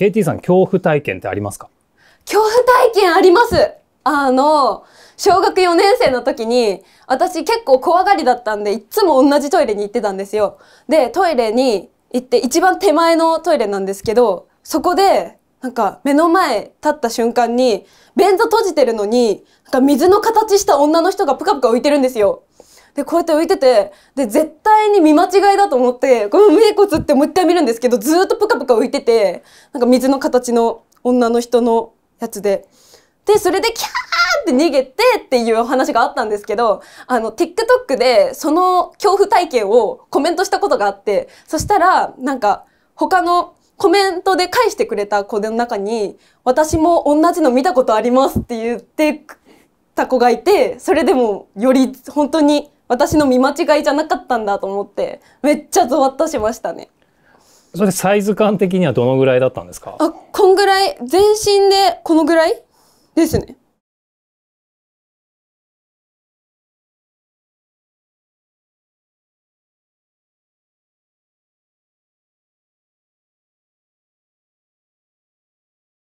KT さん、恐怖体験ってありますか恐怖体験ありますあの、小学4年生の時に、私結構怖がりだったんで、いつも同じトイレに行ってたんですよ。で、トイレに行って、一番手前のトイレなんですけど、そこで、なんか目の前立った瞬間に、便座閉じてるのに、なんか水の形した女の人がぷかぷか浮いてるんですよ。で、こうやって浮いてて、で、絶対対に見間違いだと思ってこの胸骨ってもう一回見るんですけどずっとプカプカ浮いててなんか水の形の女の人のやつで。でそれでキャーって逃げてっていう話があったんですけどあの TikTok でその恐怖体験をコメントしたことがあってそしたらなんか他のコメントで返してくれた子の中に私も同じの見たことありますって言ってた子がいてそれでもより本当に私の見間違いじゃなかったんだと思ってめっちゃゾワッとしましたねそれサイズ感的にはどのぐらいだったんですかあこんぐらい全身でこのぐらいですね